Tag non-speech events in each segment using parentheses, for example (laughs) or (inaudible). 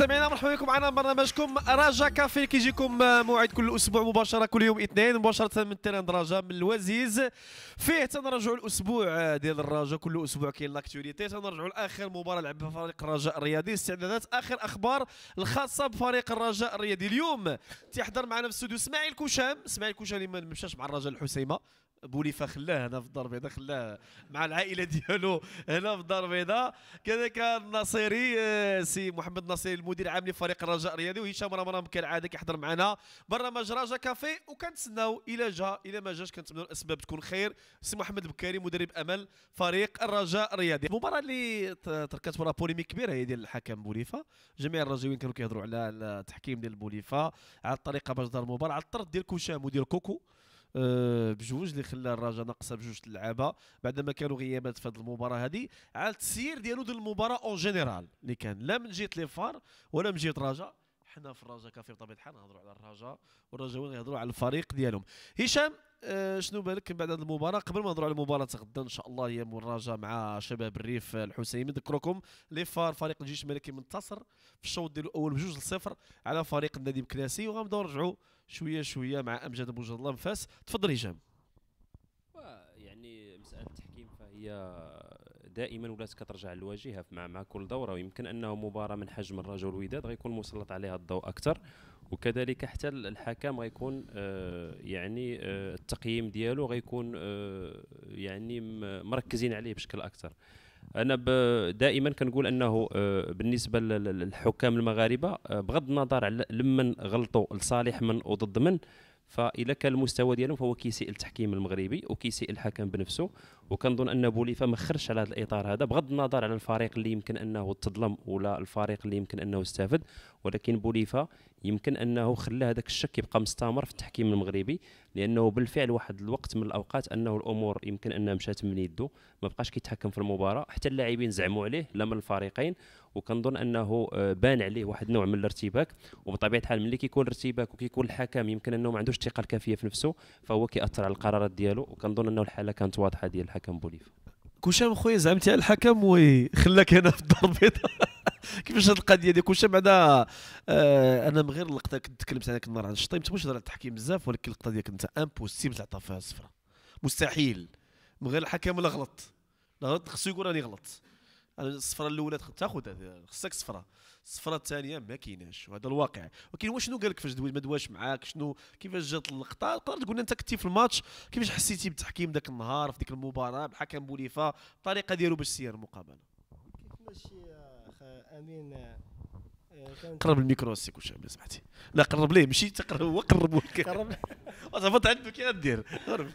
مستمعينا مرحبا بكم معنا برنامجكم راجا كافي كيجيكم موعد كل اسبوع مباشره كل يوم اثنين مباشره من تيران رجا من الوزيز فيه تنرجعوا الاسبوع آه، ديال الراجا كل اسبوع كاين لاكتواليتي تنرجعوا لاخر مباراه لعبها فريق الرجاء الرياضي استعدادات اخر اخبار الخاصه بفريق الرجاء الرياضي اليوم تيحضر معنا في استوديو اسماعيل كوشام اسماعيل كوشام اللي ما مشاش مع الرجاء الحسيمه بوليفا خلاه هنا في الدار البيضاء خلاه مع العائله ديالو هنا في الدار البيضاء كذلك النصيري آه، سي محمد النصيري المدير العام لفريق الرجاء الرياضي وهشام رمرام كالعاده كيحضر معنا برنامج راجا كافي وكنتسناو الى جا الى ما جاش كنتمنوا الاسباب تكون خير سي محمد بكاري مدرب امل فريق الرجاء الرياضي المباراه اللي تركت وراها بوليميك كبيره هي ديال الحكم بوليفا جميع الرجاويين كانوا كيهضروا على التحكيم ديال بوليفا على الطريقه باش دار المباراه على الطرد ديال كوشام وديال كوكو آه، بجوج اللي خلى الرجاء ناقصه بجوج اللعابه بعد ما كانوا غيابات في هذه المباراه هذه على التسيير ديالو ديال المباراه اون جينيرال اللي كان لا من جهه لي فار ولا من جهه الرجاء حنا في الرجاء كافي بطبيعه الحال نهضروا على الرجاء والرجاويين يهضروا على الفريق ديالهم هشام آه شنو بالك من بعد هذه المباراه قبل ما نهضروا على مباراه غدا ان شاء الله هي الرجاء مع شباب الريف الحسيمي نذكركم لي فار فريق الجيش الملكي منتصر في الشوط ديالو الاول بجوج لصفر على فريق النادي بكلاسي وغنبداو نرجعوا شويه شويه مع امجد ابو جلال فاس تفضل هشام يعني مساله التحكيم فهي دائما ولات كترجع للواجهه مع مع كل دوره ويمكن انه مباراه من حجم الرجاء والوداد غيكون مسلط عليها الضوء اكثر وكذلك حتى الحكم غيكون آه، يعني آه، التقييم ديالو غيكون آه، يعني مركزين عليه بشكل اكثر انا دائما كنقول انه آه، بالنسبه للحكام المغاربه آه، بغض النظر على لمن غلطوا لصالح من وضد من فإلا كان المستوى ديالهم فهو كيسيء التحكيم المغربي وكيسيء الحكم بنفسه وكنظن ان بوليفا ما خرجش على هذا الاطار هذا بغض النظر على الفريق اللي يمكن انه تظلم ولا الفريق اللي يمكن انه استفد ولكن بوليفا يمكن انه خلى هذاك الشك يبقى مستمر في التحكيم المغربي لانه بالفعل واحد الوقت من الاوقات انه الامور يمكن انها مشات من يده ما بقاش كيتحكم في المباراه حتى اللاعبين زعموا عليه لا من الفريقين وكنظن انه آه، بان عليه واحد النوع من الارتباك وبطبيعه الحال ملي كيكون الارتباك وكيكون الحكم يمكن انه ما عندوش الثقه الكافيه في نفسه فهو كيأثر على القرارات ديالو وكنظن انه الحاله كانت واضحه ديال الحكم الحكم بوليفا كوشام خويا زعمتي على الحكم وي خلاك هنا في الدار البيضاء (laughs) كيفاش هاد القضيه ديال كوشام بعدا آه، انا من غير اللقطه كنت تكلمت عليك النهار عن الشطيم تهضر على التحكيم بزاف ولكن اللقطه ديالك انت امبوسيبل تعطى فيها الصفره مستحيل من غير الحكم لا غلط لا غلط خصو يقول راني غلط الصفره الاولى تاخذها خصك صفره الصفره الثانيه ما كايناش وهذا الواقع ولكن هو شنو قال لك فاش دوي ما دواش معاك شنو كيفاش جات اللقطه تقدر تقول انت كنتي في الماتش كيفاش حسيتي بالتحكيم ذاك النهار في ديك المباراه بحكم بوليفا الطريقه ديالو باش سير المقابله كيفاش اخ امين آه، قرب الميكرو السيك واش سمحتي لا قرب ليه ماشي تقرب هو قرب لك (laughs) قرب (laughs) هبط عندك كي دير قرب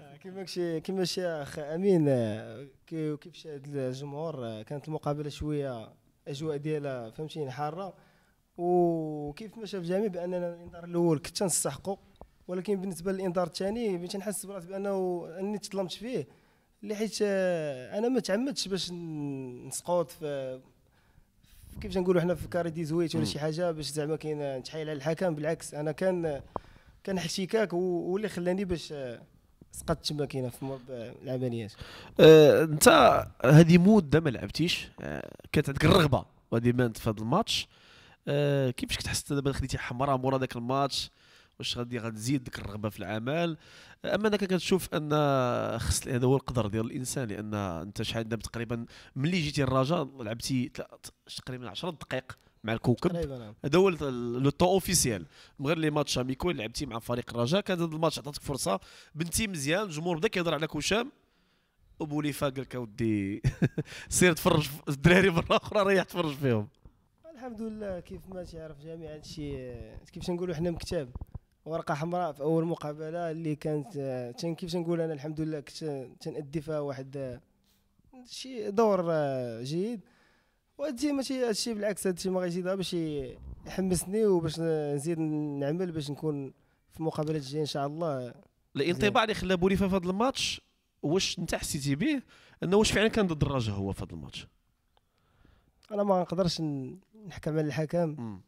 آه، ماشي كيف ماشي اخ امين آه، كيفاش هاد الجمهور كانت المقابله شويه الاجواء ديالها فهمتيني حاره وكيف ما شاف جميع باننا الانذار الاول كنت تنستحقو ولكن بالنسبه للانذار الثاني ملي تنحس براسي بانه اني تظلمت فيه لحيت آه، انا ما تعمدتش باش نسقط في كيف تنقولوا حنا في كاري دي زويت ولا شي حاجه باش زعما كاين نتحايل على الحكم بالعكس انا كان كان احتكاك هو اللي خلاني باش آه، سقطت تما كاينه في مربع العمليات أه، انت هذه مده ما لعبتيش أه، كانت عندك الرغبه وهذه بانت في هذا الماتش أه، كيفاش كتحس دابا خديتي حمراء مورا ذاك الماتش واش غادي غتزيد ديك الرغبه في العمل اما انك كتشوف ان خص هذا هو القدر ديال الانسان لان انت شحال دابا تقريبا ملي جيتي الرجاء لعبتي تقريبا 10 دقائق مع الكوكب هذا نعم. هو لو طون اوفيسيال من غير لي ماتش اميكو اللي لعبتي مع فريق الرجاء كان هذا الماتش عطاتك فرصه بنتي مزيان الجمهور بدا كيهضر على كوشام وبوليفا قال لك ودي (laughs) سير تفرج الدراري مره اخرى ريح تفرج فيهم الحمد لله كيف ما تعرف جميع الشيء كيفاش نقولوا حنا مكتاب ورقه حمراء في اول مقابله اللي كانت تن كيفاش نقول انا الحمد لله كنت تنادي فيها واحد شي دور آه، جيد وهادشي ماشي هادشي بالعكس هادشي ما غيزيد دابا باش يحمسني وباش نزيد نعمل باش نكون في المقابله الجايه ان شاء الله الانطباع اللي خلى بوليفا في هذا الماتش واش انت حسيتي به انه واش فعلا كان ضد الرجاء هو في هذا الماتش انا ما نقدرش نحكم على الحكام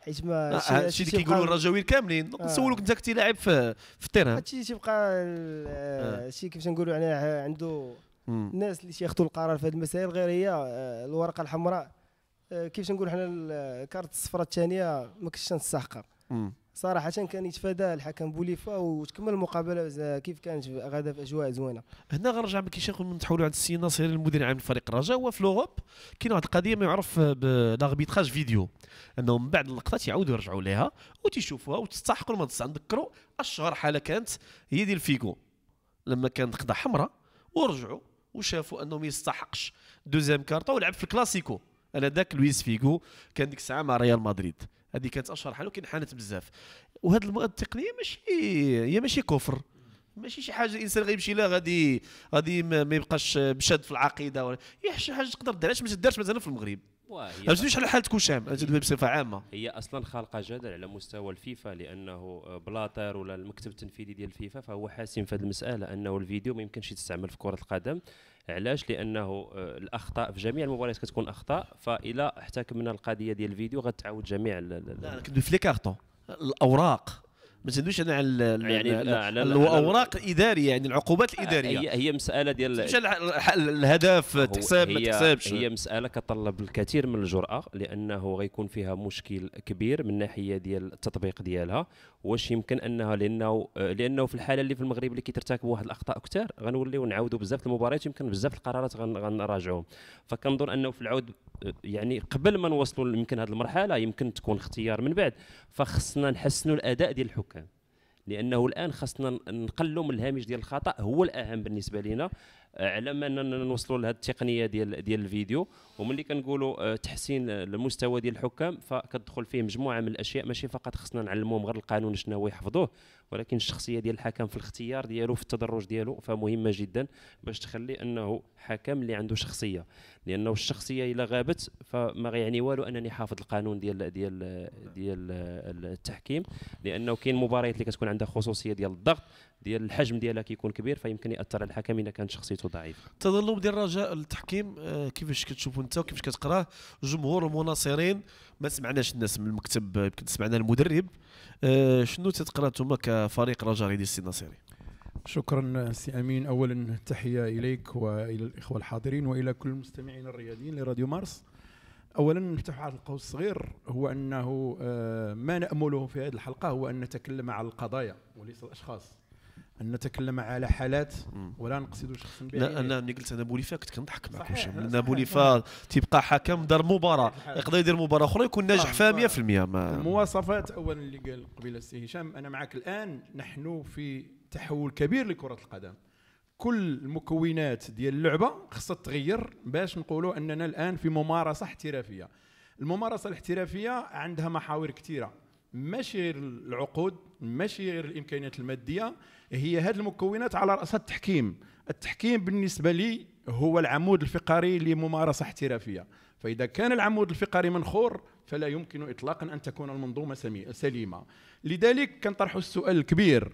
حيت ما آه، هادشي اللي كيقولوا الرجاويين كاملين آه. نسولك انت كنتي لاعب في في التيران هادشي تيبقى هادشي آه، كيفاش نقولوا عنده الناس اللي تياخذوا القرار في هذه المسائل غير هي آه، الورقه الحمراء آه، كيفاش نقول حنا الكارت آه، الصفراء الثانيه ما كنتش تنسحقها صراحه كان يتفادى الحكم بوليفا وتكمل المقابله كيف كانت غدا في اجواء زوينه هنا غنرجع ما شيخ نقول نتحولوا عند السي ناصر المدير العام لفريق الرجاء هو في لوروب كاين واحد القضيه ما يعرف بلاربيتراج فيديو انهم من بعد اللقطه يعاودوا يرجعوا لها وتيشوفوها وتستحقوا المنصه نذكروا اشهر حاله كانت هي ديال فيغو لما كانت خدا حمراء ورجعوا وشافوا انه ما يستحقش دوزيام كارطه ولعب في الكلاسيكو انا ذاك لويس فيغو كان ديك الساعه مع ريال مدريد هذه كانت اشهر حاله كان حانت بزاف وهذه المؤد التقنيه ماشي هي ماشي كفر ماشي شي حاجه الانسان غيمشي لها غادي غادي ما يبقاش بشد في العقيده ولا هي شي حاجه تقدر دير علاش ما تدارش مثلا في المغرب فهمتني على حاله كوشام بصفه عامه هي اصلا خالقه جدل على مستوى الفيفا لانه بلاطير ولا المكتب التنفيذي ديال الفيفا فهو حاسم في هذه المساله انه الفيديو ما يمكنش يتستعمل في كره القدم علاش لانه آه، الاخطاء في جميع المباريات كتكون اخطاء فالا احتكمنا القضيه ديال الفيديو غتعاود جميع لا كندوي في لي كارتون الاوراق ما تندوش انا على يعني الاوراق الاداريه يعني العقوبات الاداريه هي هي مساله ديال الهدف تحساب ما تحسابش هي مساله كتطلب الكثير من الجراه لانه غيكون فيها مشكل كبير من ناحيه ديال التطبيق ديالها واش يمكن انها لانه آه، لانه في الحاله اللي في المغرب اللي كيترتكبوا واحد الاخطاء كثار غنوليو نعاودوا بزاف المباريات يمكن بزاف القرارات غنراجعوهم فكنظن انه في العود آه، يعني قبل ما نوصلوا يمكن هذه المرحله يمكن تكون اختيار من بعد فخصنا نحسنوا الاداء ديال الحكام لانه الان خصنا نقلوا من الهامش ديال الخطا هو الاهم بالنسبه لنا على ما نوصلوا لهذه التقنيه ديال ديال الفيديو وملي كنقولوا آه، تحسين المستوى ديال الحكام فكتدخل فيه مجموعه من الاشياء ماشي فقط خصنا نعلموهم غير القانون شنو هو يحفظوه ولكن الشخصيه ديال الحكم في الاختيار ديالو في التدرج ديالو فمهمه جدا باش تخلي انه حكم اللي عنده شخصيه لانه الشخصيه الا غابت فما يعني والو انني حافظ القانون ديال ديال ديال آه، التحكيم لانه كاين مباريات اللي كتكون عندها خصوصيه ديال الضغط ديال الحجم ديالها كيكون كبير فيمكن ياثر على الحكم اذا كانت شخصيته ضعيفه التظلم ديال الرجاء التحكيم آه، كيفاش كتشوفوا انت وكيفاش كتقراه الجمهور المناصرين ما سمعناش الناس من المكتب يمكن سمعنا المدرب آه، شنو تتقرا انتم كفريق رجاء ريدي السي ناصري شكرا سي امين اولا تحيه اليك والى الاخوه الحاضرين والى كل المستمعين الرياضيين لراديو مارس اولا نفتح على القوس الصغير هو انه آه، ما نامله في هذه الحلقه هو ان نتكلم على القضايا وليس الاشخاص ان نتكلم على حالات ولا نقصد شخص بعينه لا انا ملي قلت انا بوليفا كنت كنضحك معك واش من بوليفا تيبقى حكم دار مباراه يقدر يدير مباراه اخرى يكون ناجح آه، فيها 100% آه. المواصفات اولا اللي قال قبيله السي هشام انا معك الان نحن في تحول كبير لكره القدم كل المكونات ديال اللعبه خصها تتغير باش نقولوا اننا الان في ممارسه احترافيه الممارسه الاحترافيه عندها محاور كثيره ماشي العقود ماشي الامكانيات الماديه هي هذه المكونات على راسها التحكيم التحكيم بالنسبه لي هو العمود الفقري لممارسه احترافيه فاذا كان العمود الفقري منخور فلا يمكن اطلاقا ان تكون المنظومه سليمه لذلك كنطرحوا السؤال الكبير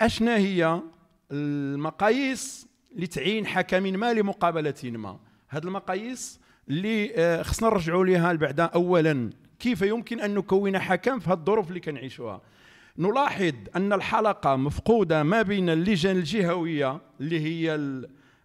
اشنا هي المقاييس لتعيين حكم ما لمقابله ما هذه المقاييس اللي آه، خصنا نرجعوا لها بعدا اولا كيف يمكن أن نكون حكم في الظروف اللي كنعيشوها نلاحظ أن الحلقة مفقودة ما بين اللجان الجهوية اللي هي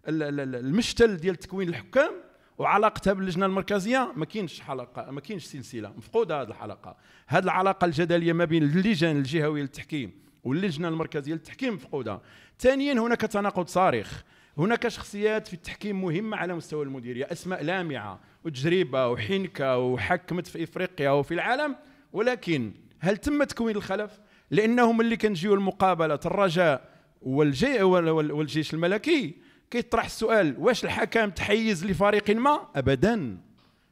المشتل ديال تكوين الحكام وعلاقتها باللجنه المركزيه ما كاينش حلقه ما كاينش سلسله مفقوده هذه الحلقه هذه العلاقه الجدليه ما بين اللجان الجهويه للتحكيم واللجنه المركزيه للتحكيم مفقوده ثانيا هناك تناقض صارخ هناك شخصيات في التحكيم مهمة على مستوى المديرية أسماء لامعة وتجربة وحنكة وحكمت في إفريقيا وفي العالم ولكن هل تم تكوين الخلف؟ لأنهم ملي كنجيو لمقابلة الرجاء والجي والجيش الملكي كيطرح السؤال واش الحكم تحيز لفريق ما؟ أبدا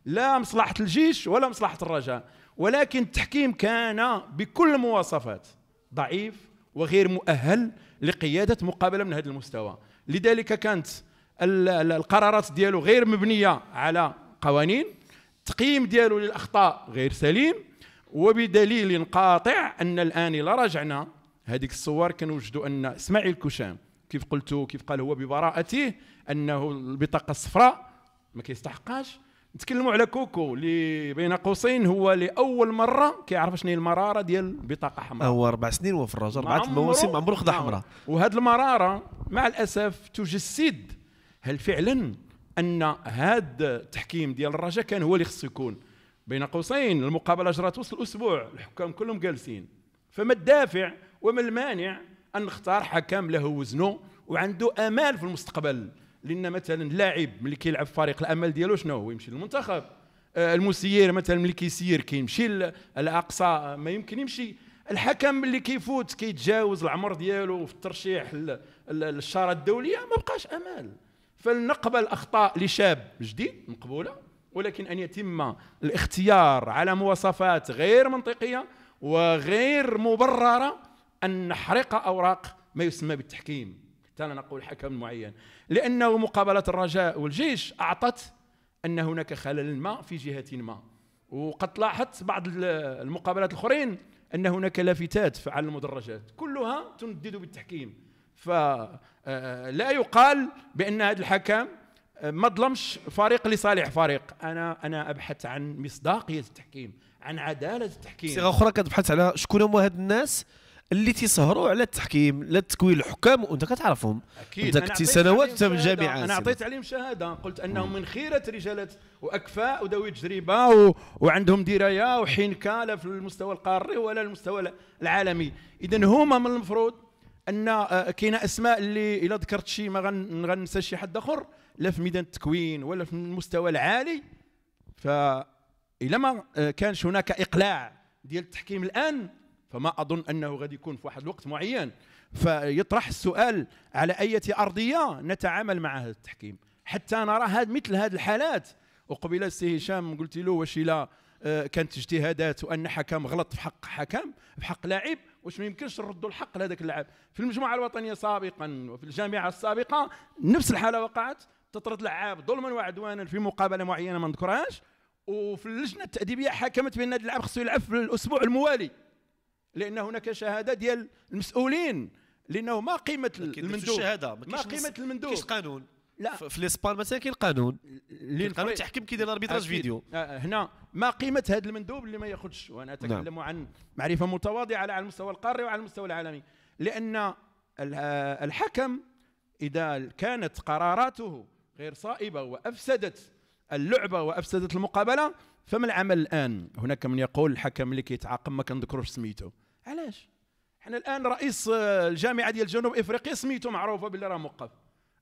لا مصلحة الجيش ولا مصلحة الرجاء ولكن التحكيم كان بكل المواصفات ضعيف وغير مؤهل لقيادة مقابلة من هذا المستوى لذلك كانت القرارات ديالو غير مبنيه على قوانين التقييم ديالو للاخطاء غير سليم وبدليل قاطع ان الان الى رجعنا هذيك الصور كنوجدوا ان اسماعيل كوشام كيف قلت كيف قال هو ببراءته انه البطاقه الصفراء ما كيستحقاش نتكلموا على كوكو اللي بين قوسين هو لاول مره كيعرف شنو هي المراره ديال البطاقه حمراء هو اربع سنين هو في الرجاء اربع نعم، مواسم عمرو خدا نعم. حمراء وهاد المراره مع الاسف تجسد هل فعلا ان هذا التحكيم ديال الرجاء كان هو اللي خصو يكون بين قوسين المقابله جرات وسط الاسبوع الحكام كلهم جالسين فما الدافع وما المانع ان نختار حكم له وزنه وعنده امال في المستقبل لان مثلا لاعب ملي كيلعب فريق الامل ديالو شنو هو يمشي للمنتخب آه، المسير مثلا ملي كيسير كيمشي الاقصى ما يمكن يمشي الحكم اللي كيفوت كيتجاوز العمر ديالو في الترشيح للشاره الدوليه ما بقاش امل فلنقبل اخطاء لشاب جديد مقبوله ولكن ان يتم الاختيار على مواصفات غير منطقيه وغير مبرره ان نحرق اوراق ما يسمى بالتحكيم لا نقول حكم معين لأنه مقابلة الرجاء والجيش أعطت أن هناك خلل ما في جهة ما وقد لاحظت بعض المقابلات الأخرين أن هناك لافتات على المدرجات كلها تندد بالتحكيم فلا آه، آه، يقال بأن هذا الحكم آه، ما ظلمش فريق لصالح فريق انا انا ابحث عن مصداقيه التحكيم عن عداله التحكيم صيغه اخرى كتبحث على شكون هما هاد الناس اللي تيسهروا على التحكيم لا تكوين الحكام وانت كتعرفهم اكيد انت كنتي سنوات انت من انا عطيت عليهم شهاده قلت انهم من خيره رجالات واكفاء وذوي تجربه و... وعندهم درايه وحنكه لا في المستوى القاري ولا المستوى العالمي اذا هما من المفروض ان آه، كاين اسماء اللي الا ذكرت شي ما غننسى شي حد اخر لا في ميدان التكوين ولا في المستوى العالي ف الا ما آه، كانش هناك اقلاع ديال التحكيم الان فما اظن انه غادي يكون في واحد الوقت معين فيطرح السؤال على اية ارضيه نتعامل مع هذا التحكيم حتى نرى هاد مثل هذه الحالات وقبل السي هشام قلت له واش الا آه، كانت اجتهادات وان حكم غلط في حق حكم في حق لاعب واش ما يمكنش نردوا الحق لهذاك اللاعب في المجموعه الوطنيه سابقا وفي الجامعه السابقه نفس الحاله وقعت تطرد لعاب ظلما وعدوانا في مقابله معينه ما نذكرهاش وفي اللجنه التاديبيه حكمت بان هذا اللاعب خصو يلعب في الاسبوع الموالي لان هناك شهاده ديال المسؤولين لانه ما قيمه المندوب الشهاده ما, ما قيمه المندوب كاين قانون لا في الاسبان مثلا كاين قانون القانون تحكم كيدير الاربيتراج فيديو آه، آه، هنا ما قيمه هذا المندوب اللي ما ياخذش وانا نعم. اتكلم نعم. عن معرفه متواضعه على المستوى القاري وعلى المستوى العالمي لان آه، الحكم اذا كانت قراراته غير صائبه وافسدت اللعبه وافسدت المقابله فما العمل الان هناك من يقول الحكم اللي كيتعاقب ما كنذكروش سميتو علاش حنا الان رئيس آه، الجامعه ديال جنوب افريقيا سميتو معروفه باللي راه موقف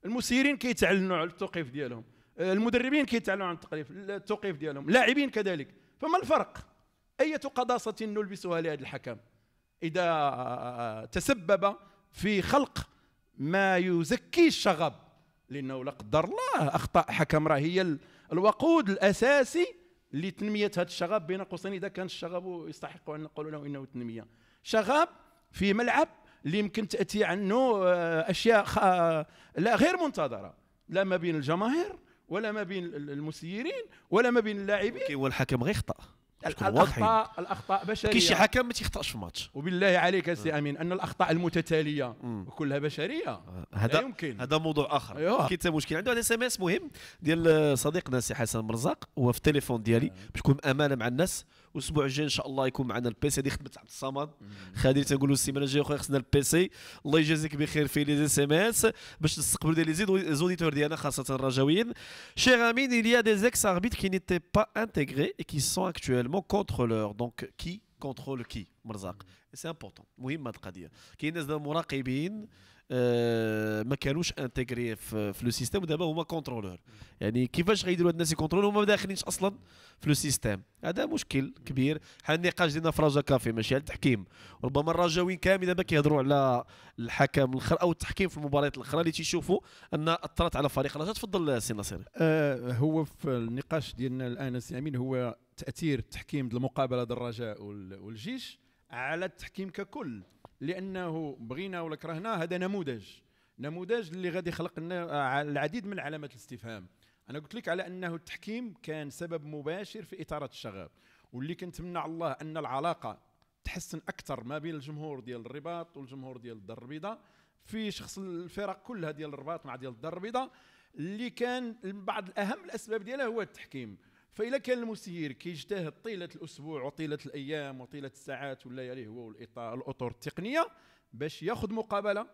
المسيرين كيتعلنوا على التوقيف ديالهم آه، المدربين كيتعلنوا عن التقريف التوقيف ديالهم اللاعبين كذلك فما الفرق اية قداسة نلبسها لهذا الحكم اذا آه، تسبب في خلق ما يزكي الشغب لانه لا قدر الله اخطاء حكم راه هي الوقود الاساسي لتنميه هذا الشغب بين قوسين اذا كان الشغب يستحق ان نقول له انه تنميه شغب في ملعب اللي يمكن تاتي عنه آه، اشياء آه، لا غير منتظره لا ما بين الجماهير ولا ما بين المسيرين ولا ما بين اللاعبين والحكم غير خطأ الاخطاء الاخطاء بشريه كاين شي حكم ما تيخطاش في الماتش وبالله عليك سي امين ان الاخطاء المتتاليه كلها بشريه آه، هذا يمكن هذا موضوع اخر كاين أيوه. حتى مشكل عنده هذا اس ام اس مهم ديال صديقنا سي حسن مرزاق هو في التليفون ديالي آه. باش نكون امانه مع الناس الاسبوع الجاي ان شاء الله يكون معنا البيسي هذه خدمه عبد الصمد تنقول تنقولوا السيمانه الجايه خويا خصنا البيسي الله يجازيك بخير في لي اس ام اس باش نستقبلوا ديال لي زوديتور ديالنا خاصه الرجاويين شيغ امين il y a des ex arbitres qui n'étaient pas intégrés et qui sont actuellement contrôleurs donc qui contrôle qui مرزاق سي امبورطون مهم هذه القضيه كاين ناس مراقبين آه، ما كانوش انتيغري في, في لو سيستيم ودابا هما كونترولور يعني كيفاش غيديروا هاد الناس يكونترول هما ما داخلينش اصلا في لو سيستيم هذا مشكل كبير حنا النقاش ديالنا في راجا كافي ماشي على التحكيم ربما الرجاويين كامل دابا كيهضروا على الحكم الاخر او التحكيم في المباريات الاخرى اللي تيشوفوا ان اثرت على فريق الرجاء تفضل سي نصير آه هو في النقاش ديالنا الان سي امين هو تاثير التحكيم المقابله الرجاء والجيش على التحكيم ككل لانه بغينا ولا كرهنا هذا نموذج نموذج اللي غادي يخلق لنا آه، العديد من علامات الاستفهام انا قلت لك على انه التحكيم كان سبب مباشر في اثاره الشغب واللي كنتمنى على الله ان العلاقه تحسن اكثر ما بين الجمهور ديال الرباط والجمهور ديال الدار البيضاء في شخص الفرق كلها ديال الرباط مع ديال الدار البيضاء اللي كان بعض اهم الاسباب ديالها هو التحكيم فإذا كان المسير كيجتهد طيلة الأسبوع وطيلة الأيام وطيلة الساعات والليالي هو والإطار الأطر التقنية باش ياخذ مقابلة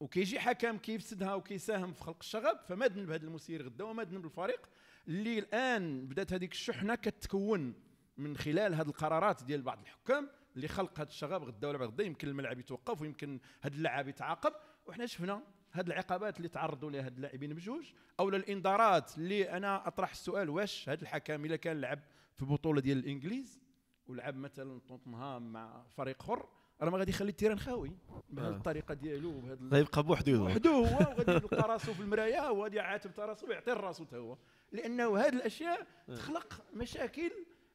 وكيجي حكم كيفسدها وكيساهم في خلق الشغب فما ذنب هذا المسير غدا وما ذنب الفريق اللي الان بدات هذيك الشحنه كتكون من خلال هذه القرارات ديال بعض الحكام اللي خلق هذا الشغب غدا ولا بعد غدا يمكن الملعب يتوقف ويمكن هذا اللاعب يتعاقب وحنا شفنا هاد العقابات اللي تعرضوا لها هاد اللاعبين بجوج او الانذارات اللي انا اطرح السؤال واش هاد الحكم الا كان لعب في بطوله ديال الانجليز ولعب مثلا توتنهام مع فريق اخر راه ما غادي يخلي التيران خاوي بهذه آه. الطريقه ديالو بهذا غيبقى بوحدو بوحدو هو وغادي (laughs) يلقى راسو في المرايه وغادي يعاتب تا راسو ويعطي راسو تا هو لانه هذه الاشياء آه. تخلق مشاكل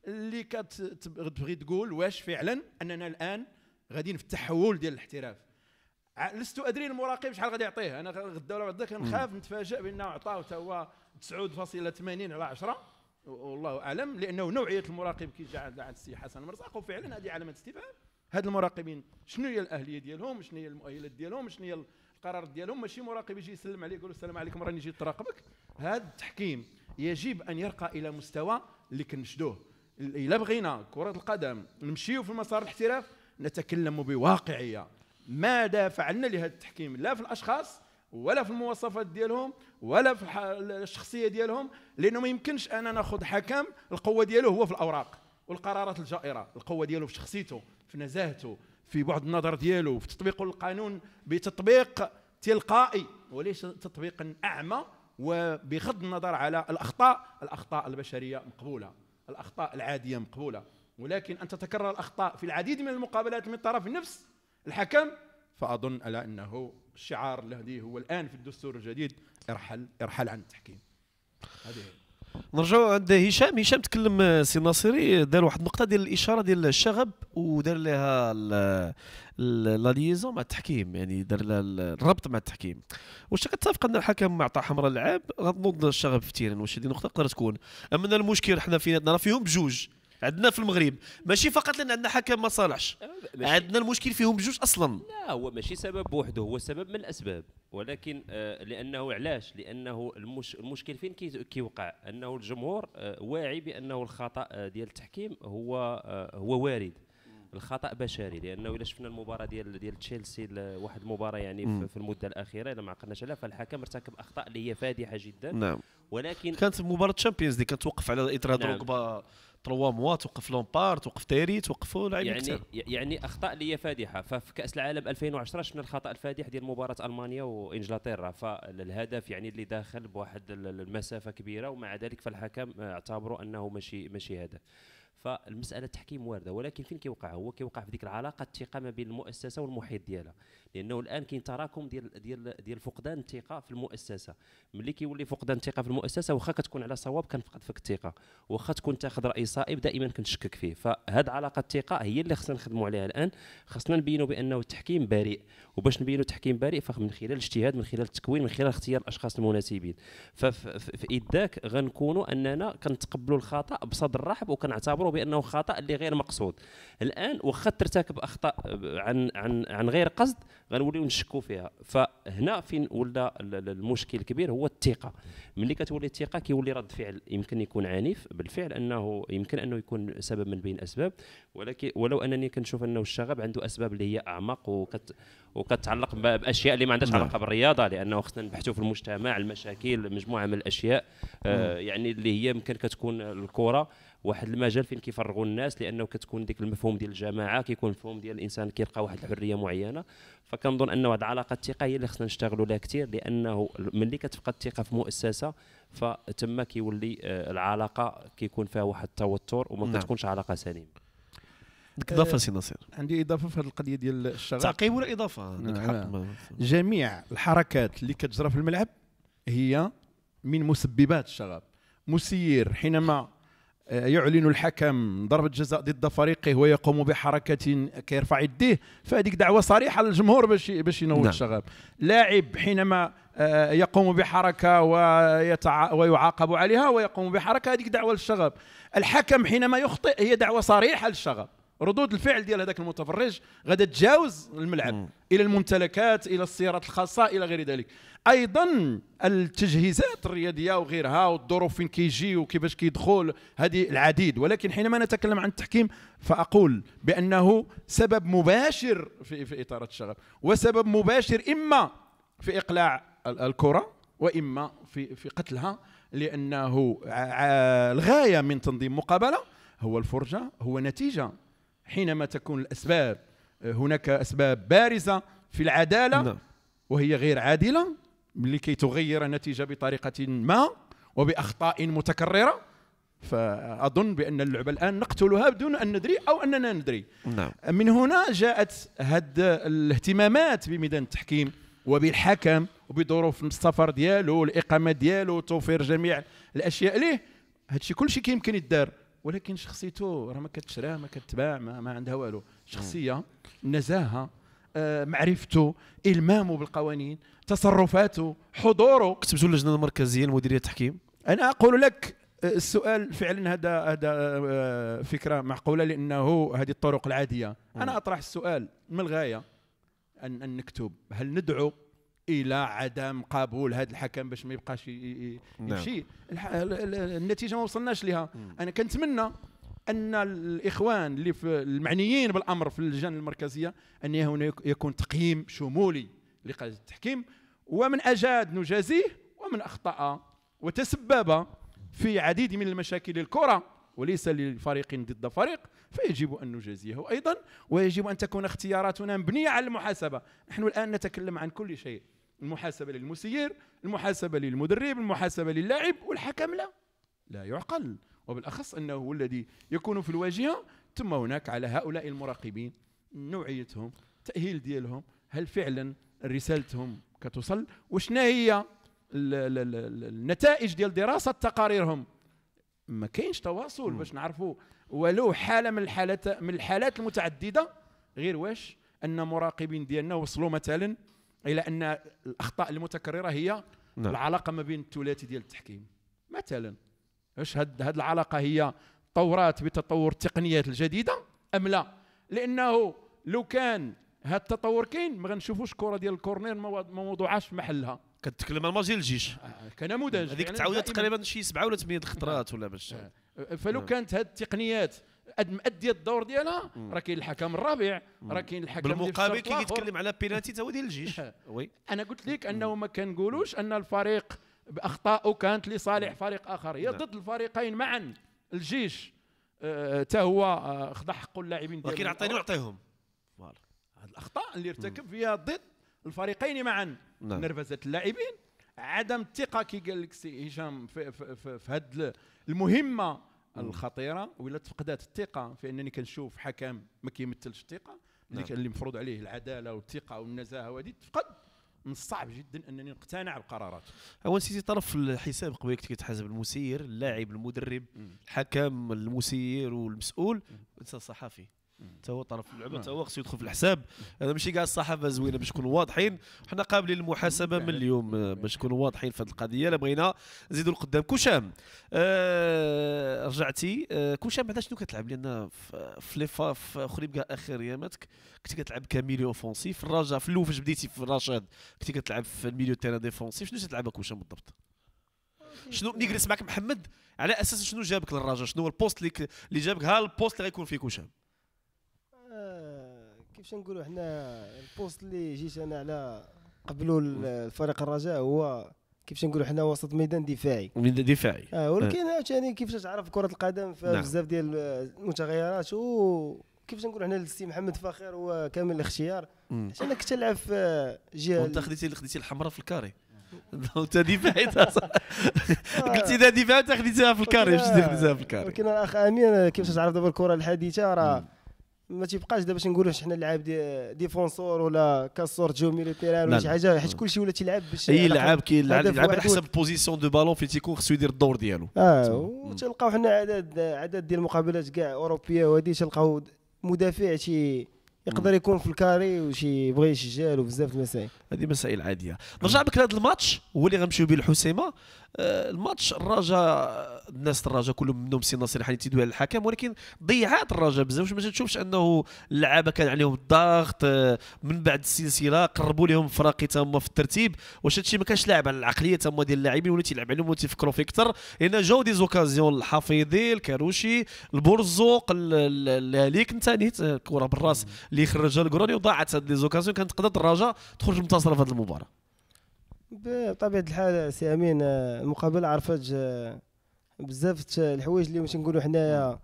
اللي كتبغي تقول واش فعلا اننا الان غاديين في التحول ديال الاحتراف لست ادري المراقب شحال غادي يعطيه انا غدا ولا بعد كنخاف نتفاجئ بانه عطاه تا هو 9.80 على 10 والله اعلم لانه نوعيه المراقب كي جاء عند السي حسن مرزاق وفعلا هذه علامه استفهام هاد المراقبين شنو هي الاهليه ديالهم شنو هي المؤهلات ديالهم شنو هي القرار ديالهم ماشي مراقب يجي يسلم عليك يقول السلام عليكم راني جيت تراقبك هذا التحكيم يجب ان يرقى الى مستوى اللي كنشدوه الا بغينا كره القدم نمشيو في المسار الاحتراف نتكلم بواقعيه ماذا فعلنا لهذا التحكيم لا في الاشخاص ولا في المواصفات ديالهم ولا في الشخصيه ديالهم لانه ما يمكنش انا ناخذ حكم القوه ديالو هو في الاوراق والقرارات الجائره القوه ديالو في شخصيته في نزاهته في بعد النظر ديالو في تطبيقه للقانون بتطبيق تلقائي وليس تطبيقا اعمى وبغض النظر على الاخطاء الاخطاء البشريه مقبوله الاخطاء العاديه مقبوله ولكن ان تتكرر الاخطاء في العديد من المقابلات من طرف النفس الحكم فأظن ألا أنه الشعار الذي هو الآن في الدستور الجديد ارحل ارحل عن التحكيم هذه نرجعوا عند هشام هشام تكلم سي ناصري دار واحد النقطه ديال الاشاره ديال الشغب ودار لها لا ليزون مع التحكيم يعني دار لها الربط مع التحكيم واش كتفق ان الحكم معطى حمراء اللعاب غتنوض الشغب في التيران واش هذه نقطه تقدر تكون اما المشكل حنا في راه فيهم بجوج عندنا في المغرب ماشي فقط لان عندنا حكم ما صالحش آه، عندنا المشكل فيهم بجوج اصلا لا هو ماشي سبب بوحده هو سبب من الاسباب ولكن آه لانه علاش لانه المش المشكل فين كيوقع انه الجمهور آه واعي بانه الخطا آه ديال التحكيم هو آه، هو وارد الخطا بشري لانه الا شفنا المباراه ديال ديال تشيلسي واحد المباراه يعني م. في المده الاخيره الا ما عقلناش عليها فالحكم ارتكب اخطاء اللي هي فادحه جدا نعم ولكن كانت مباراه تشامبيونز اللي كانت توقف على اطراد نعم. ركبه 3 موا توقف لومبار توقف تيري توقفوا لعيبه يعني كتير. يعني اخطاء اللي هي فادحه ففي كاس العالم 2010 شفنا الخطا الفادح ديال مباراه المانيا وانجلترا فالهدف يعني اللي داخل بواحد المسافه كبيره ومع ذلك فالحكم اعتبروا انه ماشي ماشي هدف فالمساله التحكيم وارده ولكن فين كيوقع هو كيوقع في ديك العلاقه الثقه ما بين المؤسسه والمحيط ديالها لانه الان كاين تراكم ديال ديال ديال فقدان الثقه في المؤسسه ملي كيولي فقدان الثقه في المؤسسه واخا كتكون على صواب كنفقد فيك الثقه واخا تكون تاخذ راي صائب دائما كنشكك فيه فهاد علاقه الثقه هي اللي خصنا نخدموا عليها الان خصنا نبينوا بانه التحكيم بريء وباش نبينوا التحكيم بريء فمن خلال الاجتهاد من خلال التكوين من خلال اختيار الاشخاص المناسبين ففي ذاك غنكونوا اننا كنتقبلوا الخطا بصدر رحب وكنعتبروا بانه خطا اللي غير مقصود الان واخا ترتكب اخطاء عن عن عن غير قصد غنوليو نشكو فيها فهنا فين ولا المشكل الكبير هو الثقه ملي كتولي الثقه كيولي رد فعل يمكن يكون عنيف بالفعل انه يمكن انه يكون سبب من بين اسباب ولكن ولو انني كنشوف انه الشغب عنده اسباب اللي هي اعمق وكت وكتعلق باشياء اللي ما عندهاش علاقه نعم. بالرياضه لانه خصنا نبحثوا في المجتمع المشاكل مجموعه من الاشياء آه نعم. يعني اللي هي يمكن كتكون الكره واحد المجال فين كيفرغوا الناس لانه كتكون ديك المفهوم ديال الجماعه كيكون المفهوم ديال الانسان كيلقى واحد الحريه معينه فكنظن انه هذه العلاقه الثقه هي اللي خصنا نشتغلوا لها كثير لانه ملي كتفقد الثقه في مؤسسه فتما كيولي آه، العلاقه كيكون فيها واحد التوتر وما نعم. كتكونش علاقه سليمه عندك اضافه سي نصير عندي اضافه في هذه القضيه ديال الشغف تعقيب ولا اضافه نعم. جميع الحركات اللي كتجرى في الملعب هي من مسببات الشغب مسير حينما يعلن الحكم ضربة جزاء ضد فريقه ويقوم بحركة كيرفع يديه فهذيك دعوة صريحة للجمهور باش باش ينوض نعم. الشغب لاعب حينما آه، يقوم بحركة ويتع... ويعاقب عليها ويقوم بحركة هذيك دعوة للشغب الحكم حينما يخطئ هي دعوة صريحة للشغب ردود الفعل ديال هذاك المتفرج غادا تجاوز الملعب مم. الى الممتلكات الى السيارات الخاصه الى غير ذلك ايضا التجهيزات الرياضيه وغيرها والظروف فين كيجي وكيفاش كيدخل هذه العديد ولكن حينما نتكلم عن التحكيم فاقول بانه سبب مباشر في, في اثاره الشغب وسبب مباشر اما في اقلاع الكره واما في في قتلها لانه الغايه من تنظيم مقابله هو الفرجه هو نتيجه حينما تكون الأسباب آه، هناك أسباب بارزة في العدالة نعم. وهي غير عادلة لكي تغير النتيجة بطريقة ما وبأخطاء متكررة فأظن بأن اللعبة الآن نقتلها بدون أن ندري أو أننا ندري نعم. من هنا جاءت هاد الاهتمامات بميدان التحكيم وبالحكم وبظروف السفر ديالو الإقامة ديالو توفير جميع الأشياء ليه هادشي كلشي كيمكن يدار ولكن شخصيته راه ما كتشراه ما كتباع ما, ما عندها والو شخصيه نزاهه آه، معرفته المامه بالقوانين تصرفاته حضوره كتبتوا اللجنه المركزيه لمديريه التحكيم انا اقول لك آه، السؤال فعلا هذا هذا آه، فكره معقوله لانه هذه الطرق العاديه انا اطرح السؤال ما الغايه ان ان نكتب هل ندعو الى عدم قبول هذا الحكم باش ما يبقاش نعم. يمشي النتيجه ما وصلناش لها انا كنتمنى ان الاخوان اللي في المعنيين بالامر في اللجان المركزيه ان هنا يكون تقييم شمولي لقياده التحكيم ومن اجاد نجازيه ومن اخطا وتسبب في عديد من المشاكل الكره وليس لفريق ضد فريق فيجب أن نجازيه أيضا ويجب أن تكون اختياراتنا مبنية على المحاسبة نحن الآن نتكلم عن كل شيء المحاسبة للمسير المحاسبة للمدرب المحاسبة للاعب والحكم لا لا يعقل وبالأخص أنه هو الذي يكون في الواجهة ثم هناك على هؤلاء المراقبين نوعيتهم التأهيل ديالهم هل فعلا رسالتهم كتوصل وشنا هي النتائج ديال دراسة تقاريرهم ما كاينش تواصل باش نعرفوا ولو حاله من الحالات من الحالات المتعدده غير واش ان مراقبين ديالنا وصلوا مثلا الى ان الاخطاء المتكرره هي نعم. العلاقه ما بين الثلاثي ديال التحكيم مثلا واش هاد هاد العلاقه هي طورات بتطور التقنيات الجديده ام لا لانه لو كان هاد التطور كاين ما غنشوفوش الكره ديال الكورنير ما موضوعاش في محلها كتكلم على ديال الجيش آه، آه، كنموذج هذيك يعني تعاودت تقريبا شي سبعه ولا ثمانيه الخطرات آه. ولا باش فلو كانت هذه التقنيات قد مأدية الدور ديالها راه كاين الحكم الرابع راه كاين الحكم بالمقابل كي كيتكلم على بيناتي تا هو ديال الجيش (laughs) وي انا قلت لك انه ما كنقولوش ان الفريق باخطائه كانت لصالح فريق اخر هي نعم. ضد الفريقين معا الجيش حتى هو خضع حق اللاعبين ديالو ولكن عطيني وعطيهم هاد الاخطاء اللي ارتكب فيها ضد الفريقين معا نعم. نرفزه اللاعبين عدم الثقه كي قال لك سي هشام في, في, في, في هذه المهمه الخطيره ولا تفقدات الثقه في انني كنشوف حكم ما كيمثلش الثقه نعم. اللي مفروض عليه العداله والثقه والنزاهه وهذه تفقد من الصعب جدا انني نقتنع بقرارات هو نسيتي طرف الحساب قبل كنت كتحاسب المسير اللاعب المدرب الحكم المسير والمسؤول وانت الصحفي حتى هو طرف اللعبه حتى هو خصو يدخل في الحساب هذا ماشي كاع الصحافه زوينه باش نكونوا واضحين حنا قابلين للمحاسبه من اليوم آه، باش نكونوا واضحين في هذه القضيه لا بغينا نزيدوا لقدام كوشام آه رجعتي آه كوشام بعدا شنو كتلعب لان في لي في خريبكا اخر اياماتك كنت كتلعب كميليو اوفونسيف في الرجاء في الاول فاش بديتي في الرشاد كنت كتلعب في الميليو تيران ديفونسيف شنو تلعب كوشام بالضبط شنو نجلس معك محمد على اساس شنو جابك للرجاء شنو هو البوست اللي جابك ها البوست اللي غيكون فيه كوشام كيفاش نقولوا حنا البوست اللي جيت انا على قبلوا الفريق الرجاء هو كيفاش نقولوا حنا وسط ميدان دفاعي ميدان دفاعي اه ولكن آه. عاوتاني آه. كيفاش تعرف كره القدم في نعم. بزاف ديال المتغيرات و كيفاش نقولوا حنا السي محمد فاخر هو كامل الاختيار حتى انا كنت نلعب في جهه وانت خديتي خديتي الحمراء في الكاري (laughs) (laughs) (laughs) آه. انت دفاعي قلتي اذا دفاع انت خديتيها في الكاري باش آه، دير خديتها في الكاري ولكن الاخ امين كيفاش تعرف دابا الكره الحديثه راه ما تيبقاش دابا نقولوا حنا اللاعب دي ديفونسور ولا كاسور جو ميليتيرير ولا نعم. شي حاجه حيت كلشي ولا تيلعب باش اي لعاب كيلعب يلعب على حسب البوزيسيون دو بالون فين تيكون خصو يدير الدور ديالو اه وتلقاو نعم. حنا عدد عدد ديال المقابلات كاع اوروبيه وهادي تلقاو مدافع شي يقدر يكون في الكاري وشي يبغى يسجل وبزاف بزاف المسائل هذه مسائل عاديه نرجع بك لهذا الماتش هو اللي غنمشيو به الحسيمه آه، الماتش الرجاء الناس الرجاء كلهم منهم سي ناصر حالي تيدوي على الحكم ولكن ضيعات الرجاء بزاف ما تشوفش انه اللعابه كان عليهم الضغط آه، من بعد السلسله قربوا لهم فراقي تما في الترتيب واش هادشي ما كانش لاعب على العقليه تما ديال اللاعبين ولا تيلعب عليهم ولا تيفكروا فيه اكثر لان جاو دي زوكازيون الحفيظي الكاروشي البرزوق الهليك انت نيت آه، كره بالراس اللي خرجها الكروني وضاعت هاد لي زوكازيون كانت تقدر الرجاء تخرج منتصره في هذه المباراه بطبيعه الحال سي امين المقابله آه، عرفت آه، بزاف الحوايج اللي باش نقولوا حنايا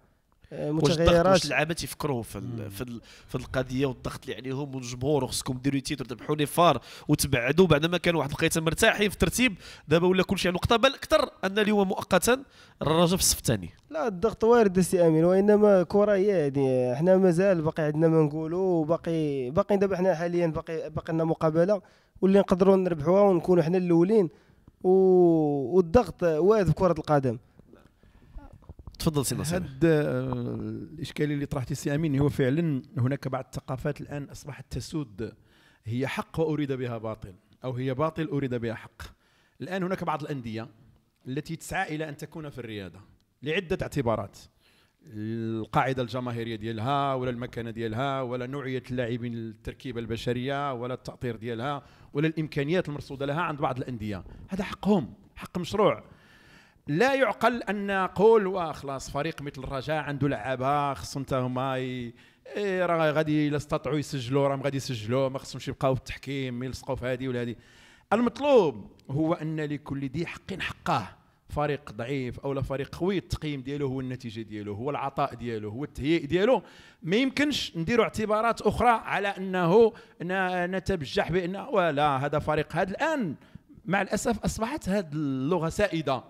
متغيرات اللعابه تيفكروا في الـ في, الـ في القضيه والضغط اللي عليهم والجمهور وخصكم ديروا تيتر تربحوا لي فار وتبعدوا بعد ما كانوا واحد الوقيته مرتاحين في الترتيب دابا ولا كل على نقطه بل اكثر ان اليوم مؤقتا الرجاء في الصف الثاني لا الضغط وارد سي امين وانما الكره هي يعني حنا مازال باقي عندنا ما نقولوا وباقي باقي دابا حنا حاليا باقي باقي لنا مقابله واللي نقدروا نربحوها ونكونوا حنا الاولين والضغط وارد في كره القدم تفضل سي نصير هذا آه، الاشكاليه اللي طرحتي سي امين هو فعلا هناك بعض الثقافات الان اصبحت تسود هي حق واريد بها باطل او هي باطل اريد بها حق الان هناك بعض الانديه التي تسعى الى ان تكون في الرياضه لعده اعتبارات القاعده الجماهيريه ديالها ولا المكانه ديالها ولا نوعيه اللاعبين التركيبه البشريه ولا التاطير ديالها ولا الامكانيات المرصوده لها عند بعض الانديه هذا حقهم حق مشروع لا يعقل ان نقول خلاص فريق مثل الرجاء عنده لعابه خصهم حتى هما إيه، راه غادي الا استطاعوا يسجلوا راهم غادي يسجلوا ما خصهمش يبقاو في التحكيم يلصقوا في هذه ولا هذه المطلوب هو ان لكل ذي حق حقه فريق ضعيف او لا فريق قوي التقييم ديالو هو النتيجه ديالو هو العطاء ديالو هو التهيئ ديالو ما يمكنش نديروا اعتبارات اخرى على انه نتبجح بان ولا هذا فريق هذا الان مع الاسف اصبحت هذه اللغه سائده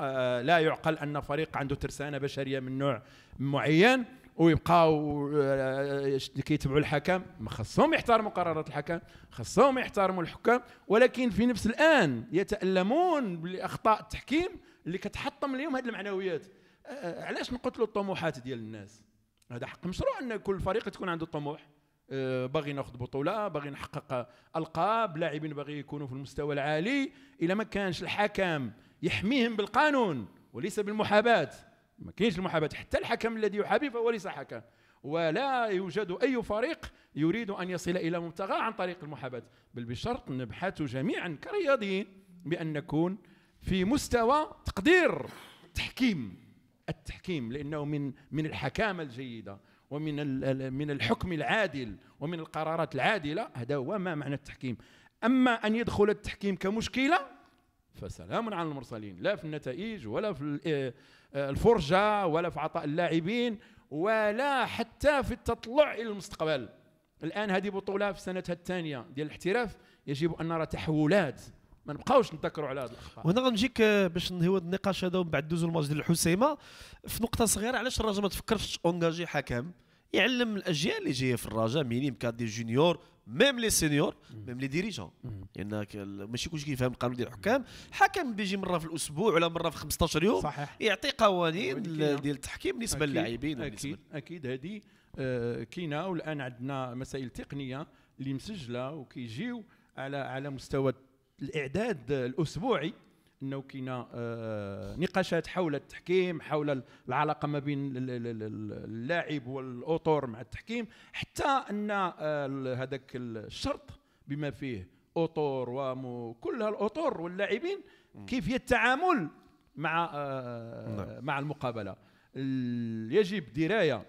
آه، لا يعقل ان فريق عنده ترسانه بشريه من نوع معين ويبقاو آه، كيتبعوا الحكم خصهم يحترموا قرارات الحكم خصهم يحترموا الحكام ولكن في نفس الان يتالمون باخطاء التحكيم اللي كتحطم لهم هذه المعنويات آه، علاش نقتلوا الطموحات ديال الناس هذا حق مشروع ان كل فريق تكون عنده طموح باغي ناخذ بطوله باغي نحقق القاب لاعبين باغي يكونوا في المستوى العالي الا ما كانش الحكم يحميهم بالقانون وليس بالمحاباة ما كاينش المحاباة حتى الحكم الذي يحابي فهو ليس حكم ولا يوجد أي فريق يريد أن يصل إلى مبتغاه عن طريق المحاباة بل بشرط نبحث جميعا كرياضيين بأن نكون في مستوى تقدير تحكيم التحكيم لأنه من من الحكامة الجيدة ومن من الحكم العادل ومن القرارات العادلة هذا هو ما معنى التحكيم أما أن يدخل التحكيم كمشكلة فسلام على المرسلين لا في النتائج ولا في آه، آه، الفرجة ولا في عطاء اللاعبين ولا حتى في التطلع إلى المستقبل الآن هذه بطولة في سنتها الثانية ديال الاحتراف يجب أن نرى تحولات ما نبقاوش نتذكروا على هذه الاخطاء وهنا غنجيك باش نهيو النقاش هذا ومن بعد ندوزو لماتش ديال الحسيمه في نقطه صغيره علاش الراجل ما تفكرش اونجاجي حكم يعلم الاجيال اللي جايه في الرجاء مينيم كادي جونيور ميم لي سينيور ميم لي ديريجون يعني لان ماشي كلشي كيفهم القانون ديال الحكام حكم بيجي مره في الاسبوع ولا مره في 15 يوم صحيح. يعطي قوانين ديال التحكيم بالنسبه للاعبين اكيد اكيد هذه آه كاينه والان عندنا مسائل تقنيه اللي مسجله وكيجيو على على مستوى الاعداد الاسبوعي انه كاين آه، نقاشات حول التحكيم حول العلاقه ما بين اللاعب والاطور مع التحكيم حتى ان آه، هذاك الشرط بما فيه اطور وكل الاطور واللاعبين كيفيه التعامل مع آه، نعم. مع المقابله يجب درايه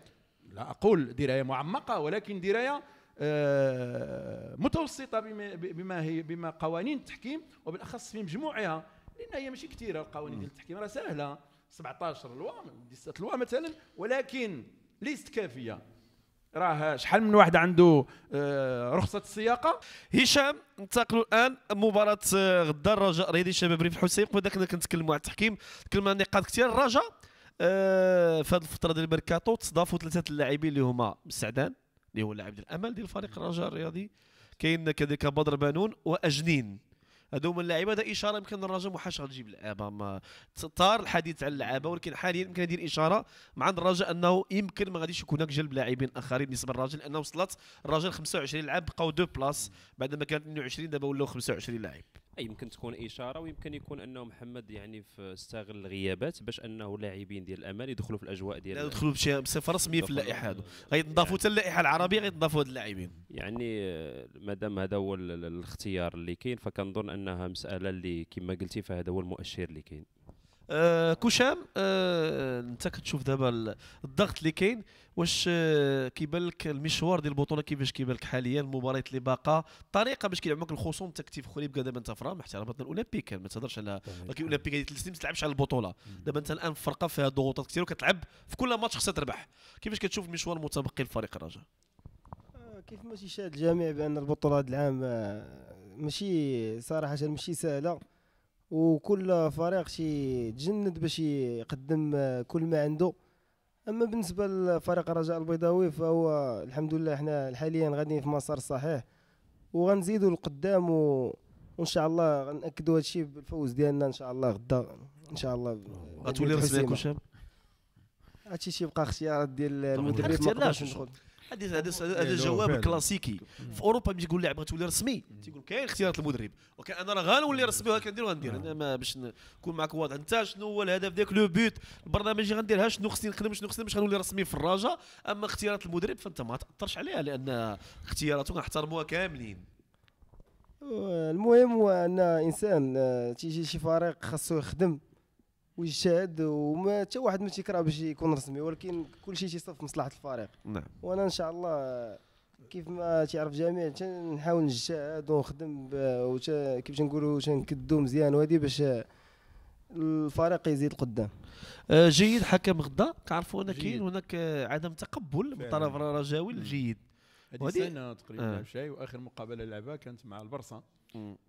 لا اقول درايه معمقه ولكن درايه متوسطه بما هي بما قوانين التحكيم وبالاخص في مجموعها لان هي ماشي كثيره القوانين ديال التحكيم راه سهله 17 لوا 17 لوا مثلا ولكن ليست كافيه راه شحال من واحد عنده آه، رخصه السياقه هشام ننتقلوا الان مباراه آه، غدا الرجاء رياضي الشباب ريف حسين قبل كنا كنتكلموا على التحكيم تكلمنا عن نقاط كثير الرجاء آه، في هذه الفتره ديال الميركاتو تضافوا ثلاثه اللاعبين اللي هما السعدان اللي هو اللاعب ديال الامل ديال فريق الرجاء الرياضي كاين كذلك بدر بانون واجنين هادو هما اللعيبه هذا اشاره يمكن الرجاء محاش غتجيب لعابه ما طار الحديث على اللعابه ولكن حاليا يمكن ندير اشاره مع الرجاء انه يمكن ما غاديش يكون هناك جلب لاعبين اخرين بالنسبه للرجاء لانه وصلت الرجاء 25 لاعب بقاو دو بلاص بعد ما كانت 22 دابا ولاو 25 لاعب يمكن تكون اشاره ويمكن يكون انه محمد يعني استغل الغيابات باش انه لاعبين ديال الامان يدخلوا في الاجواء ديال لا يدخلوا بشي بصفه رسميه في اللائحه هادو غيتنضافوا حتى يعني اللائحه العربيه غيتنضافوا هاد اللاعبين يعني آه، مادام هذا هو الاختيار اللي كاين فكنظن انها مساله اللي كما قلتي فهذا هو المؤشر اللي كاين آه كوشام آه انت كتشوف دابا الضغط اللي كاين واش كيبان لك المشوار ديال البطوله كيفاش كيبان لك حاليا المباريات اللي باقا الطريقه باش كيلعبوا لك الخصوم تكتيف خلي بقى دابا انت في رام احترامات الاولمبيك يعني ما تهضرش على ولكن الاولمبيك هذه ثلاث سنين ما تلعبش على البطوله دابا انت الان فرقه فيها ضغوطات كثيره وكتلعب في كل ماتش خصها تربح كيفاش كتشوف المشوار المتبقي لفريق الرجاء آه، كيف ما تيشاهد الجميع بان البطوله هذا العام آه، ماشي صراحه ماشي سهله وكل فريق شي تجند باش يقدم آه، كل ما عنده اما بالنسبه لفريق الرجاء البيضاوي فهو الحمد لله حنا حاليا غاديين في مسار صحيح وغنزيدوا لقدام وان شاء الله غنأكدوا الشيء بالفوز ديالنا ان شاء الله غدا ان شاء الله غتولي رسميك وشاب هادشي شي بقى اختيارات ديال طيب. المدرب ما ندخل هذا هذا إيه، هذا جواب كلاسيكي في اوروبا ملي تقول لاعب غتولي رسمي تيقول كاين اختيارات المدرب ولكن انا راه غنولي رسمي وهكا ندير غندير انا ما باش نكون معك واضح انت شنو هو الهدف ديالك لو بوت البرنامج غنديرها شنو خصني نخدم شنو خصني باش غنولي رسمي في الرجاء اما اختيارات المدرب فانت ما تاثرش عليها لان اختياراته غنحترموها كاملين المهم هو ان انسان آه، تيجي شي فريق خاصو يخدم ويجتهد وما حتى واحد ما تيكره باش يكون رسمي ولكن كل تيصف تيصرف مصلحه الفريق نعم وانا ان شاء الله كيف ما تعرف جميع تنحاول نجتهد ونخدم كيف تنقولوا تنكدو مزيان وهذه باش الفريق يزيد قدام آه، جيد حكم غدا كنعرفوا انا كاين هناك عدم تقبل من طرف الرجاوي الجيد هذه سنه تقريبا آه. شيء واخر مقابله لعبها كانت مع البرصا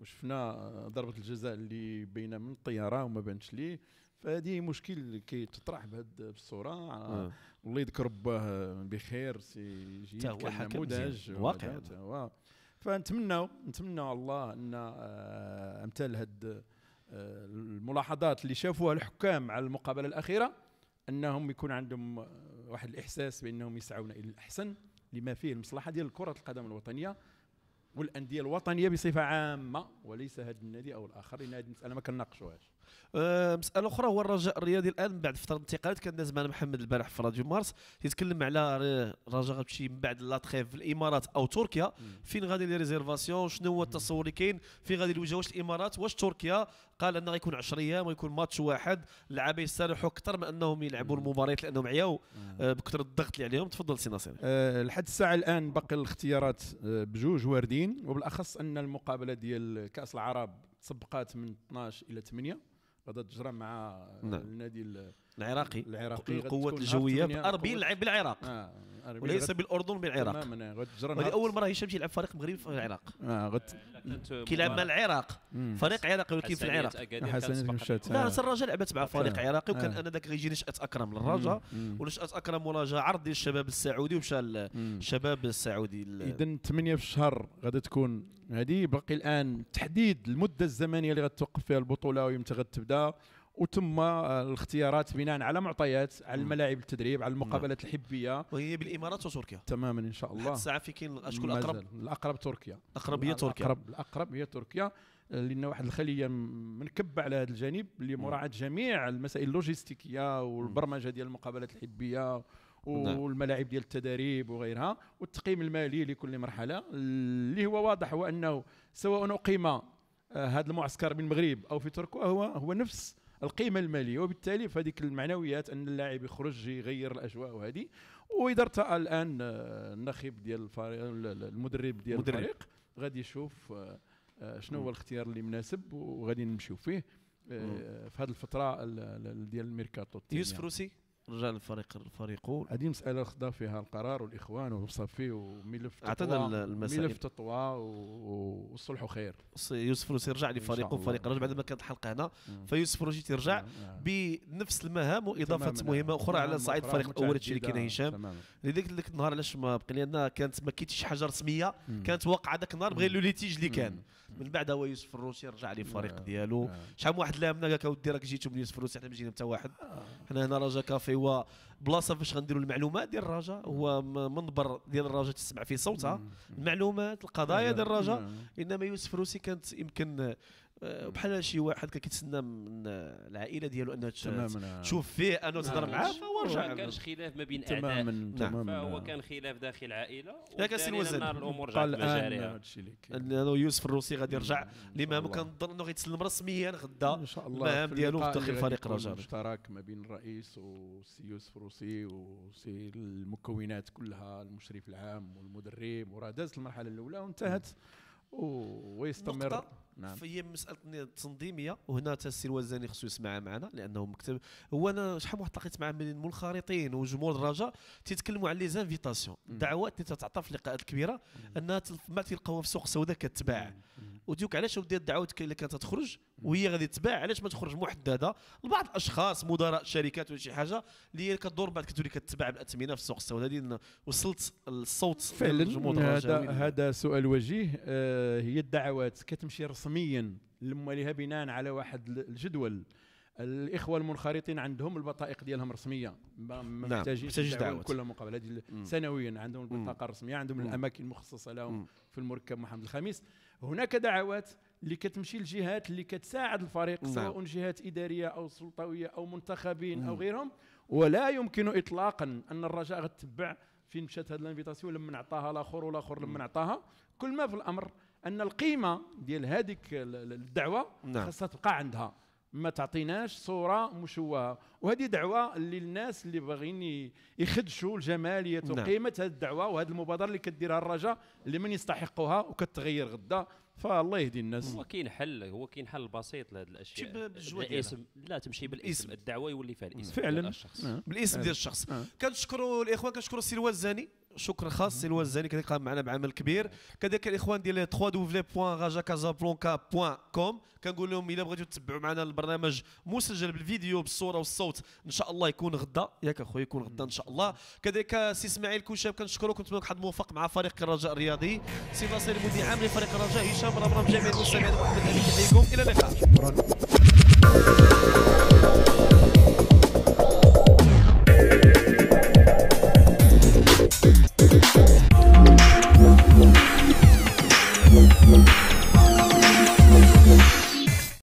وشفنا ضربه الجزاء اللي بين من الطياره وما بانش ليه فهذه مشكل كيتطرح بهذه الصوره آه. الله يذكر رباه بخير سي جيد كان نموذج واقع فنتمناو نتمناو الله ان آه، امثال هاد آه، الملاحظات اللي شافوها الحكام على المقابله الاخيره انهم يكون عندهم واحد الاحساس بانهم يسعون الى الاحسن لما فيه المصلحه ديال كره القدم الوطنيه والانديه الوطنيه بصفه عامه وليس هذا النادي او الاخر لان هذه المساله ما كنناقشوهاش أه، مساله اخرى هو الرجاء الرياضي الان بعد فتره الانتقالات كان داز معنا محمد البارح في راديو مارس يتكلم على الرجاء غتمشي من بعد لا تخيف في الامارات او تركيا فين غادي لي ريزيرفاسيون شنو هو التصور اللي كاين فين غادي الوجهه واش الامارات واش تركيا قال انه غيكون 10 ايام ويكون ماتش واحد اللعابه يستريحوا اكثر من انهم يلعبوا المباريات لانهم عياو أه، بكثر الضغط اللي عليهم تفضل سي ناصر أه لحد الساعه الان باقي الاختيارات أه، بجوج واردين وبالاخص ان المقابله ديال كاس العرب تسبقات من 12 الى 8 غادا تجرى مع نعم. النادي العراقي العراقي القوات الجويه باربيل العراق آه. وليس بالاردن بالعراق تماما آه، غتجرى اول مره هشام يلعب فريق مغربي في العراق اه كيلعب مع العراق فريق عراقي ولكن في العراق مشات لا الرجاء لعبت مع فريق عراقي وكان آه. انا ذاك غيجي نشاه اكرم للرجاء ونشاه اكرم ولا عرض ديال الشباب السعودي ومشى الشباب السعودي اذا 8 في الشهر غادي تكون هذه باقي الان تحديد المده الزمنيه اللي غتوقف فيها البطوله ويمتى غتبدا وتم الاختيارات بناء على معطيات على الملاعب التدريب على المقابلات الحبيه وهي بالامارات وتركيا تماما ان شاء الله الساعه في كاين شكون الاقرب الاقرب تركيا الاقرب هي تركيا الاقرب الاقرب هي تركيا لان واحد الخليه منكبه على هذا الجانب لمراعاه جميع المسائل اللوجستيكيه والبرمجه ديال المقابلات الحبيه نعم. والملاعب ديال التدريب وغيرها والتقييم المالي لكل مرحله اللي هو واضح هو انه سواء اقيم آه، هذا المعسكر بالمغرب او في تركيا هو هو نفس القيمه الماليه وبالتالي فهذيك المعنويات ان اللاعب يخرج يغير الاجواء وهذه ارتأى الان آه، النخب ديال الفريق المدرب ديال مدرب. الفريق غادي يشوف آه، آه، شنو هو الاختيار اللي مناسب وغادي نمشيو فيه في هذه الفتره ديال الميركاتو يوسف روسي رجال الفريق فريقه هذه مساله خدا فيها القرار والاخوان وصافي وملف عطينا المسائل ملف تطوى والصلح خير يوسف روسي رجع لفريقه فريق الرجاء بعد ما كانت الحلقه هنا فيوسف روسي ترجع آه. بنفس المهام واضافه آه. مهمه اخرى على صعيد الفريق الاول تشيلي كاين هشام لذلك ذاك النهار علاش ما بقي لنا كانت ما كاينتش حاجه رسميه كانت واقعه ذاك النهار بغير لو ليتيج اللي كان من بعد هو يوسف الروسي رجع للفريق آه. ديالو شحال من واحد لامنا قال لك اودي راك جيتو من يوسف الروسي حنا ما جينا حتى واحد حنا هنا رجا كافي هو بلاصه فاش غنديروا المعلومات ديال الرجاء هو منبر ديال الرجاء تسمع فيه صوتها المعلومات القضايا ديال الرجاء انما يوسف روسي كانت يمكن آه، بحال شي واحد كان كيتسنى من العائله ديالو انها تشوف فيه انه تهضر نعم. معاه فهو رجع ما كانش خلاف ما بين اعداء تماما فهو كان خلاف داخل العائله لا كان سين وزن الامور جات مجاريها انه يوسف الروسي غادي يرجع لمهام كنظن انه غيتسلم رسميا غدا ان شاء الله المهام ديالو في داخل فريق الرجاء مشترك ما بين الرئيس والسي يوسف الروسي وسي المكونات كلها المشرف العام والمدرب وراه دازت المرحله الاولى وانتهت ويستمر نعم. فهي مساله تنظيميه وهنا حتى السي الوزاني خصو يسمع معنا لانه مكتب هو انا شحال واحد تلاقيت مع من المنخرطين وجمهور الرجاء تيتكلموا على لي زانفيتاسيون الدعوات اللي تتعطى في اللقاءات الكبيره انها ما تلقاوها في السوق السوداء كتباع وديوك علاش ودي الدعوات الا كانت تخرج وهي غادي تباع علاش ما تخرج محدده لبعض الاشخاص مدراء شركات ولا شي حاجه اللي هي كدور بعد كتولي كتباع بالاثمنه في السوق السوداء هذه وصلت الصوت فعلا هذا هذا سؤال وجيه آه هي الدعوات كتمشي رص رسميا لما لها بناء على واحد الجدول الاخوه المنخرطين عندهم البطائق ديالهم رسميه ما محتاجينش نعم. دعوات كل مقابله هذه سنويا عندهم البطاقه الرسميه عندهم مم. الاماكن المخصصه لهم مم. في المركب محمد الخامس هناك دعوات اللي كتمشي للجهات اللي كتساعد الفريق نعم. سواء جهات اداريه او سلطويه او منتخبين مم. او غيرهم ولا يمكن اطلاقا ان الرجاء غتتبع فين مشات هذه الانفيتاسيون لما نعطاها لاخر ولاخر لما نعطاها كل ما في الامر ان القيمه ديال هذيك الدعوه نعم. خاصها تبقى عندها ما تعطيناش صوره مشوهه وهذه دعوه للناس اللي باغيين يخدشوا الجماليه نعم. وقيمه هذه الدعوه وهذه المبادره اللي كديرها الرجاء لمن يستحقها وكتغير غدا فالله يهدي الناس هو كاين حل هو كاين حل بسيط لهذه الاشياء تمشي لا تمشي بالاسم الدعوه يولي فيها الاسم فعلا الشخص. نعم. بالاسم ديال الشخص نعم. كنشكروا الاخوان كنشكروا السي الوزاني شكر خاص للوزاني كذلك قام معنا بعمل كبير كذلك الاخوان ديال 3w.rajakazablanca.com كنقول لهم الا بغيتوا تتبعوا معنا البرنامج مسجل بالفيديو بالصوره والصوت ان شاء الله يكون غدا ياك اخويا يكون غدا ان شاء الله كذلك سي اسماعيل كوشاب كنشكرو كنتمنى حد موفق مع فريق الرجاء الرياضي سي ناصر المدير العام لفريق الرجاء هشام رمرم جميع المستمعين محمد علي كيحييكم الى اللقاء